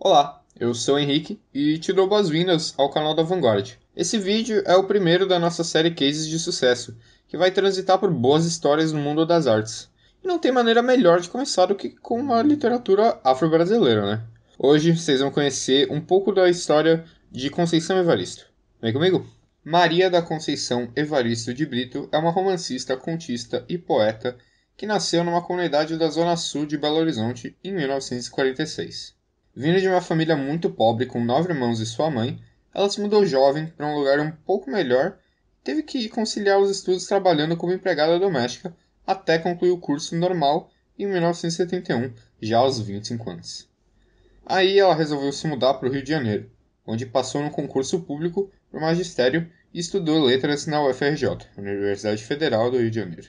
Olá, eu sou o Henrique e te dou boas-vindas ao canal da Vanguard. Esse vídeo é o primeiro da nossa série Cases de Sucesso, que vai transitar por boas histórias no mundo das artes. E não tem maneira melhor de começar do que com uma literatura afro-brasileira, né? Hoje vocês vão conhecer um pouco da história de Conceição Evaristo. Vem comigo? Maria da Conceição Evaristo de Brito é uma romancista, contista e poeta que nasceu numa comunidade da Zona Sul de Belo Horizonte em 1946. Vindo de uma família muito pobre com nove irmãos e sua mãe, ela se mudou jovem para um lugar um pouco melhor e teve que conciliar os estudos trabalhando como empregada doméstica até concluir o curso normal em 1971, já aos 25 anos. Aí ela resolveu se mudar para o Rio de Janeiro, onde passou num concurso público para o magistério e estudou letras na UFRJ, Universidade Federal do Rio de Janeiro.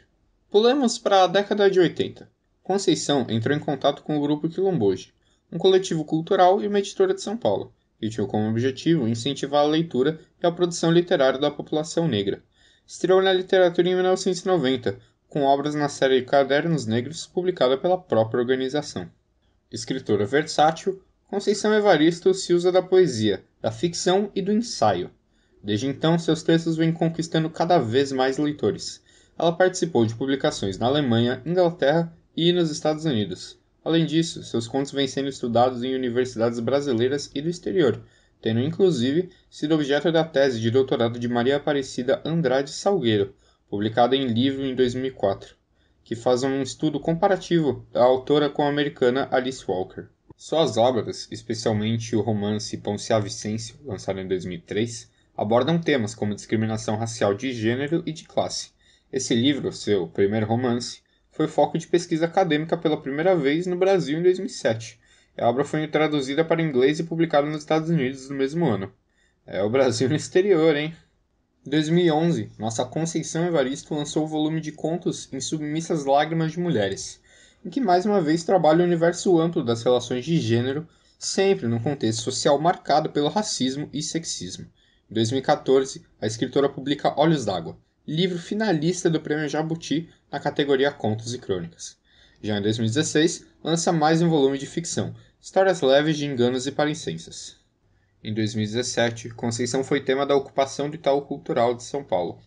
Pulamos para a década de 80. Conceição entrou em contato com o grupo Quilomboje, um coletivo cultural e uma editora de São Paulo, que tinha como objetivo incentivar a leitura e a produção literária da população negra. Estreou na literatura em 1990, com obras na série Cadernos Negros, publicada pela própria organização. Escritora versátil, Conceição Evaristo se usa da poesia, da ficção e do ensaio. Desde então, seus textos vêm conquistando cada vez mais leitores. Ela participou de publicações na Alemanha, Inglaterra e nos Estados Unidos. Além disso, seus contos vêm sendo estudados em universidades brasileiras e do exterior, tendo inclusive sido objeto da tese de doutorado de Maria Aparecida Andrade Salgueiro, publicada em livro em 2004, que faz um estudo comparativo da autora com a americana Alice Walker. Suas obras, especialmente o romance Poncia Vicêncio, lançado em 2003, abordam temas como discriminação racial de gênero e de classe. Esse livro, seu primeiro romance, foi foco de pesquisa acadêmica pela primeira vez no Brasil em 2007. A obra foi traduzida para inglês e publicada nos Estados Unidos no mesmo ano. É o Brasil no exterior, hein? Em 2011, nossa Conceição Evaristo lançou o volume de contos em submissas lágrimas de mulheres, em que mais uma vez trabalha o universo amplo das relações de gênero, sempre num contexto social marcado pelo racismo e sexismo. Em 2014, a escritora publica Olhos d'Água, livro finalista do Prêmio Jabuti na categoria Contos e Crônicas. Já em 2016, lança mais um volume de ficção, Histórias Leves de Enganos e Parecenças. Em 2017, Conceição foi tema da ocupação do Itaú Cultural de São Paulo.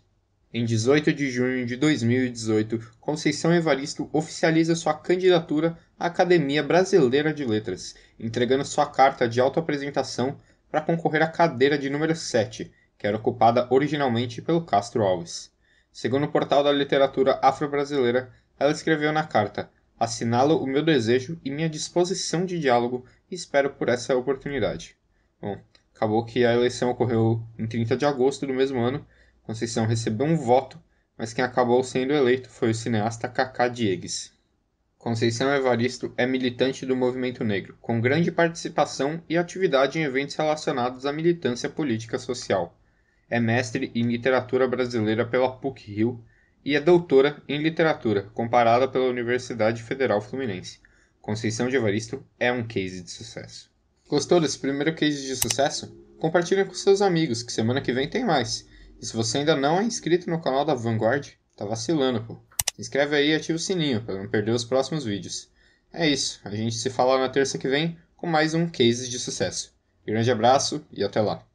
Em 18 de junho de 2018, Conceição Evaristo oficializa sua candidatura à Academia Brasileira de Letras, entregando sua carta de autoapresentação para concorrer à cadeira de número 7, que era ocupada originalmente pelo Castro Alves. Segundo o portal da literatura afro-brasileira, ela escreveu na carta: assinalo o meu desejo e minha disposição de diálogo e espero por essa oportunidade. Bom, acabou que a eleição ocorreu em 30 de agosto do mesmo ano. Conceição recebeu um voto, mas quem acabou sendo eleito foi o cineasta Cacá Diegues. Conceição Evaristo é militante do movimento negro, com grande participação e atividade em eventos relacionados à militância política social é mestre em literatura brasileira pela PUC-Rio e é doutora em literatura comparada pela Universidade Federal Fluminense. Conceição de Evaristo é um case de sucesso. Gostou desse primeiro case de sucesso? Compartilhe com seus amigos, que semana que vem tem mais. E se você ainda não é inscrito no canal da Vanguard, tá vacilando, pô. Se inscreve aí e ativa o sininho para não perder os próximos vídeos. É isso, a gente se fala na terça que vem com mais um case de sucesso. Grande abraço e até lá.